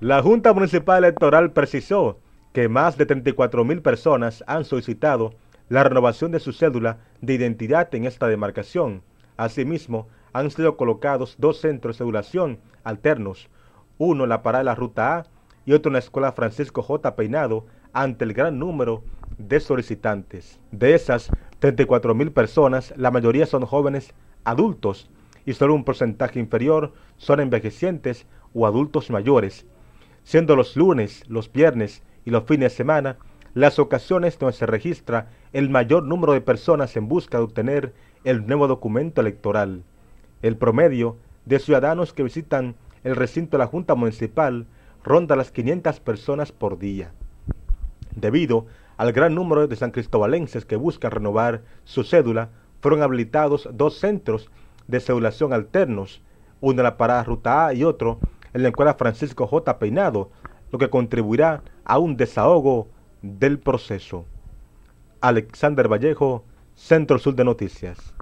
La Junta Municipal Electoral precisó que más de 34.000 personas han solicitado la renovación de su cédula de identidad en esta demarcación. Asimismo, han sido colocados dos centros de duración alternos, uno en la parada de la Ruta A y otro en la Escuela Francisco J. Peinado, ante el gran número de solicitantes. De esas 34.000 personas, la mayoría son jóvenes adultos y solo un porcentaje inferior son envejecientes o adultos mayores siendo los lunes, los viernes y los fines de semana las ocasiones donde se registra el mayor número de personas en busca de obtener el nuevo documento electoral. El promedio de ciudadanos que visitan el recinto de la Junta Municipal ronda las 500 personas por día. Debido al gran número de san cristobalenses que buscan renovar su cédula, fueron habilitados dos centros de cedulación alternos, uno en la parada Ruta A y otro en la escuela Francisco J. Peinado, lo que contribuirá a un desahogo del proceso. Alexander Vallejo, Centro Sur de Noticias.